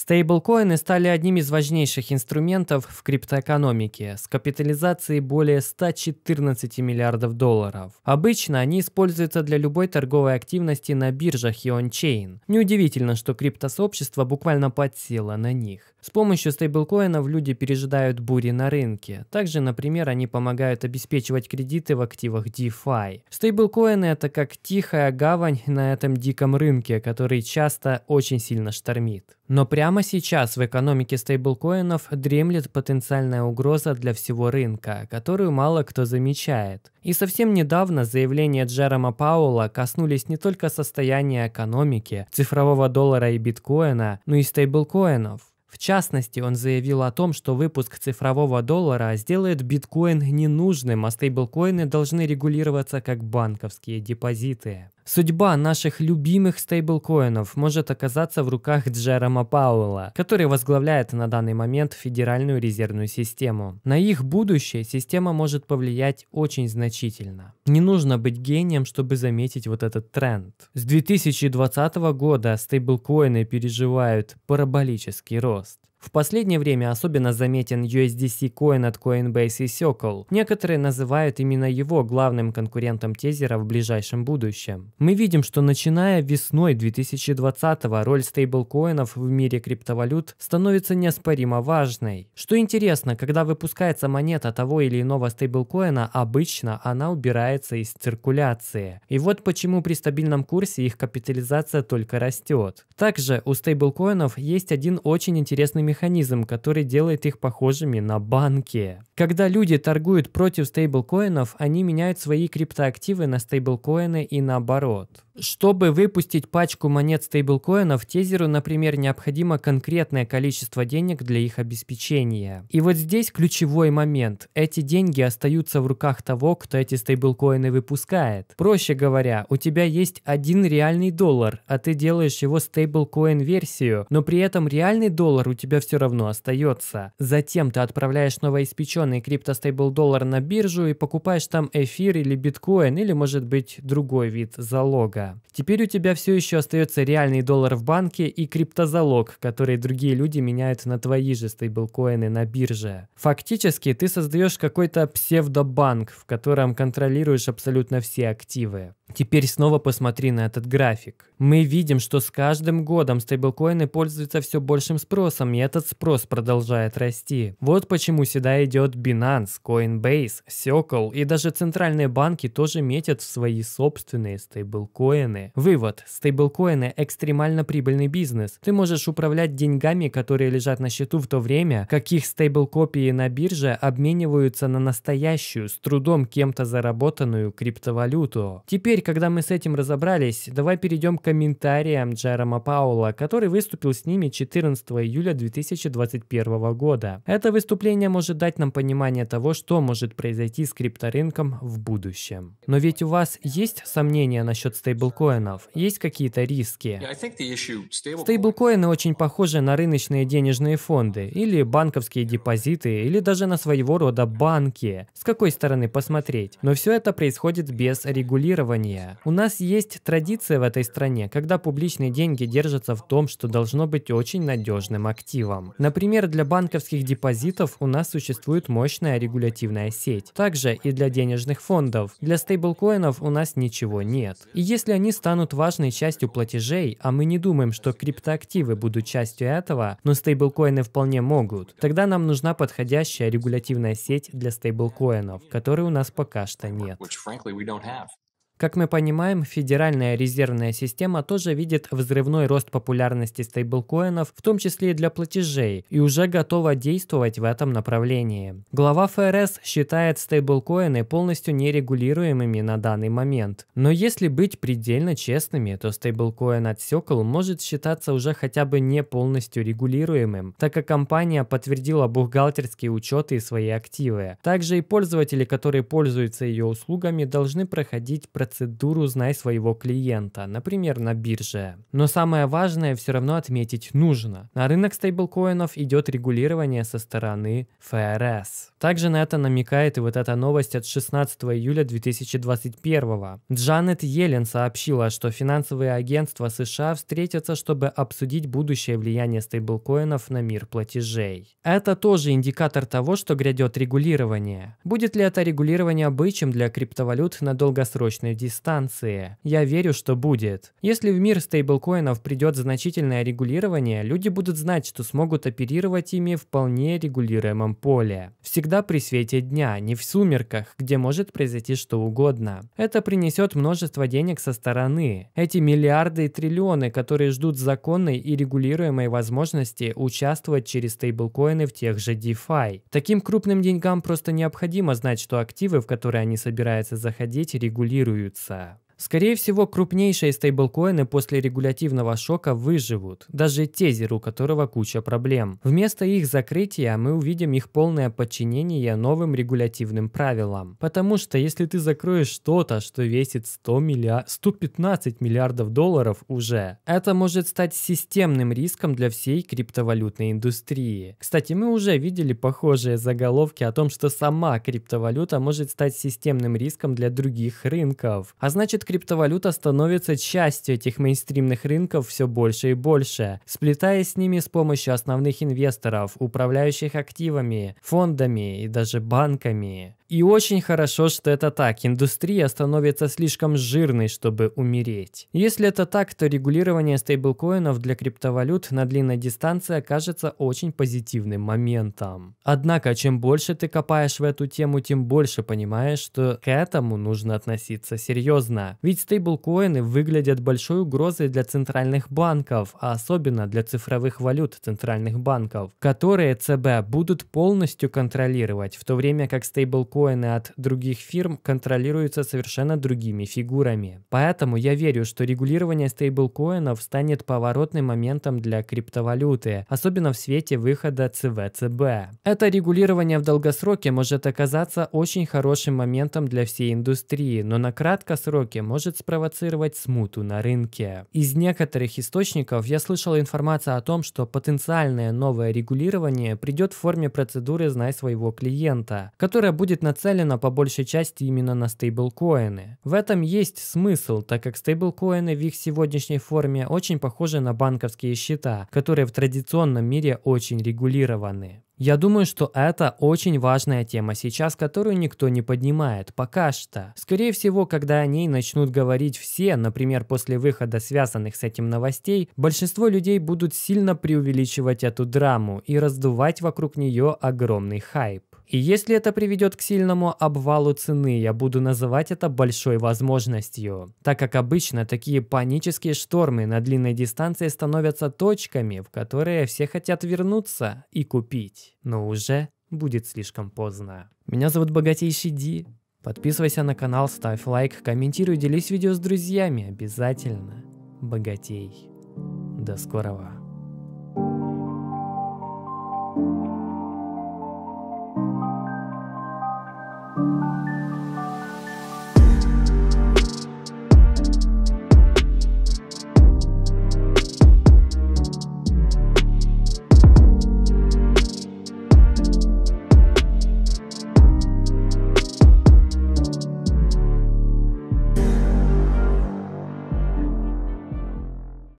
Стейблкоины стали одним из важнейших инструментов в криптоэкономике с капитализацией более 114 миллиардов долларов. Обычно они используются для любой торговой активности на биржах и ончейн. Неудивительно, что криптосообщество буквально подсело на них. С помощью стейблкоинов люди пережидают бури на рынке. Также, например, они помогают обеспечивать кредиты в активах DeFi. Стейблкоины – это как тихая гавань на этом диком рынке, который часто очень сильно штормит. Но прямо сейчас в экономике стейблкоинов дремлет потенциальная угроза для всего рынка, которую мало кто замечает. И совсем недавно заявления Джерома Паула коснулись не только состояния экономики, цифрового доллара и биткоина, но и стейблкоинов. В частности, он заявил о том, что выпуск цифрового доллара сделает биткоин ненужным, а стейблкоины должны регулироваться как банковские депозиты. Судьба наших любимых стейблкоинов может оказаться в руках Джерома Пауэлла, который возглавляет на данный момент Федеральную резервную систему. На их будущее система может повлиять очень значительно. Не нужно быть гением, чтобы заметить вот этот тренд. С 2020 года стейблкоины переживают параболический рост. В последнее время особенно заметен USDC Coin от Coinbase и Circle. Некоторые называют именно его главным конкурентом тезера в ближайшем будущем. Мы видим, что начиная весной 2020 роль стейблкоинов в мире криптовалют становится неоспоримо важной. Что интересно, когда выпускается монета того или иного стейблкоина, обычно она убирается из циркуляции. И вот почему при стабильном курсе их капитализация только растет. Также у стейблкоинов есть один очень интересный механизм, который делает их похожими на банки. Когда люди торгуют против стейблкоинов, они меняют свои криптоактивы на стейблкоины и наоборот. Чтобы выпустить пачку монет стейблкоинов, тезеру, например, необходимо конкретное количество денег для их обеспечения. И вот здесь ключевой момент. Эти деньги остаются в руках того, кто эти стейблкоины выпускает. Проще говоря, у тебя есть один реальный доллар, а ты делаешь его стейблкоин-версию, но при этом реальный доллар у тебя все равно остается. Затем ты отправляешь новоиспеченный криптостейбл доллар на биржу и покупаешь там эфир или биткоин, или может быть другой вид залога. Теперь у тебя все еще остается реальный доллар в банке и криптозалог, который другие люди меняют на твои же стейблкоины на бирже. Фактически ты создаешь какой-то псевдобанк, в котором контролируешь абсолютно все активы. Теперь снова посмотри на этот график. Мы видим, что с каждым годом стейблкоины пользуются все большим спросом, и этот спрос продолжает расти. Вот почему сюда идет Binance, Coinbase, Circle и даже центральные банки тоже метят в свои собственные стейблкоины. Вывод. Стейблкоины – экстремально прибыльный бизнес. Ты можешь управлять деньгами, которые лежат на счету в то время, как их стейблкопии на бирже обмениваются на настоящую, с трудом кем-то заработанную криптовалюту. Теперь Теперь, когда мы с этим разобрались, давай перейдем к комментариям Джерома Паула, который выступил с ними 14 июля 2021 года. Это выступление может дать нам понимание того, что может произойти с крипторынком в будущем. Но ведь у вас есть сомнения насчет стейблкоинов? Есть какие-то риски? Стейблкоины очень похожи на рыночные денежные фонды, или банковские депозиты, или даже на своего рода банки. С какой стороны посмотреть? Но все это происходит без регулирования семье. У нас есть традиция в этой стране, когда публичные деньги держатся в том, что должно быть очень надежным активом. Например, для банковских депозитов у нас существует мощная регулятивная сеть. Также и для денежных фондов. Для стейблкоинов у нас ничего нет. И если они станут важной частью платежей, а мы не думаем, что криптоактивы будут частью этого, но стейблкоины вполне могут, тогда нам нужна подходящая регулятивная сеть для стейблкоинов, которой у нас пока что нет. Как мы понимаем, Федеральная резервная система тоже видит взрывной рост популярности стейблкоинов, в том числе и для платежей, и уже готова действовать в этом направлении. Глава ФРС считает стейблкоины полностью нерегулируемыми на данный момент. Но если быть предельно честными, то стейблкоин отсекл может считаться уже хотя бы не полностью регулируемым, так как компания подтвердила бухгалтерские учеты и свои активы. Также и пользователи, которые пользуются ее услугами, должны проходить процесс процедуру «Знай своего клиента», например, на бирже. Но самое важное все равно отметить нужно. На рынок стейблкоинов идет регулирование со стороны ФРС. Также на это намекает и вот эта новость от 16 июля 2021. Джанет Йеллен сообщила, что финансовые агентства США встретятся, чтобы обсудить будущее влияние стейблкоинов на мир платежей. Это тоже индикатор того, что грядет регулирование. Будет ли это регулирование обычным для криптовалют на долгосрочной дистанции. Я верю, что будет. Если в мир стейблкоинов придет значительное регулирование, люди будут знать, что смогут оперировать ими в вполне регулируемом поле. Всегда при свете дня, не в сумерках, где может произойти что угодно. Это принесет множество денег со стороны. Эти миллиарды и триллионы, которые ждут законной и регулируемой возможности участвовать через стейблкоины в тех же DeFi. Таким крупным деньгам просто необходимо знать, что активы, в которые они собираются заходить, регулируют. лица. Скорее всего, крупнейшие стейблкоины после регулятивного шока выживут, даже тезер, у которого куча проблем. Вместо их закрытия мы увидим их полное подчинение новым регулятивным правилам. Потому что если ты закроешь что-то, что весит 100 миллиар... 115 миллиардов долларов уже, это может стать системным риском для всей криптовалютной индустрии. Кстати, мы уже видели похожие заголовки о том, что сама криптовалюта может стать системным риском для других рынков. А значит, криптовалюта становится частью этих мейнстримных рынков все больше и больше, сплетаясь с ними с помощью основных инвесторов, управляющих активами, фондами и даже банками. И очень хорошо, что это так. Индустрия становится слишком жирной, чтобы умереть. Если это так, то регулирование стейблкоинов для криптовалют на длинной дистанции окажется очень позитивным моментом. Однако, чем больше ты копаешь в эту тему, тем больше понимаешь, что к этому нужно относиться серьезно. Ведь стейблкоины выглядят большой угрозой для центральных банков, а особенно для цифровых валют центральных банков, которые ЦБ будут полностью контролировать, в то время как стейблкоины биткоины от других фирм контролируются совершенно другими фигурами. Поэтому я верю, что регулирование стейблкоинов станет поворотным моментом для криптовалюты, особенно в свете выхода ЦВЦБ. Это регулирование в долгосроке может оказаться очень хорошим моментом для всей индустрии, но на краткосроке может спровоцировать смуту на рынке. Из некоторых источников я слышал информацию о том, что потенциальное новое регулирование придет в форме процедуры «Знай своего клиента», которая будет на нацелена по большей части именно на стейблкоины. В этом есть смысл, так как стейблкоины в их сегодняшней форме очень похожи на банковские счета, которые в традиционном мире очень регулированы. Я думаю, что это очень важная тема сейчас, которую никто не поднимает, пока что. Скорее всего, когда о ней начнут говорить все, например, после выхода связанных с этим новостей, большинство людей будут сильно преувеличивать эту драму и раздувать вокруг нее огромный хайп. И если это приведет к сильному обвалу цены, я буду называть это большой возможностью, так как обычно такие панические штормы на длинной дистанции становятся точками, в которые все хотят вернуться и купить, но уже будет слишком поздно. Меня зовут Богатейший Ди. Подписывайся на канал, ставь лайк, комментируй, делись видео с друзьями, обязательно. Богатей. До скорого.